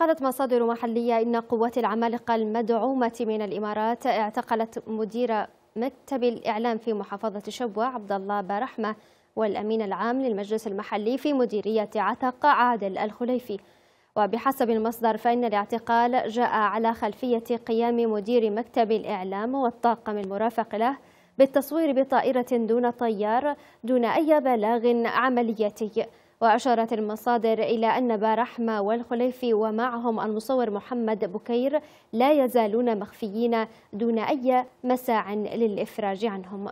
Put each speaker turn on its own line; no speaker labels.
قالت مصادر محلية إن قوات العمالقة المدعومة من الإمارات اعتقلت مدير مكتب الإعلام في محافظة شبوة عبد الله برحمة والأمين العام للمجلس المحلي في مديرية عتق عادل الخليفي وبحسب المصدر فإن الاعتقال جاء على خلفية قيام مدير مكتب الإعلام والطاقم المرافق له بالتصوير بطائرة دون طيار دون أي بلاغ عملياتي وأشارت المصادر إلى أن بارحمة والخليفي ومعهم المصور محمد بكير لا يزالون مخفيين دون أي مساع للإفراج عنهم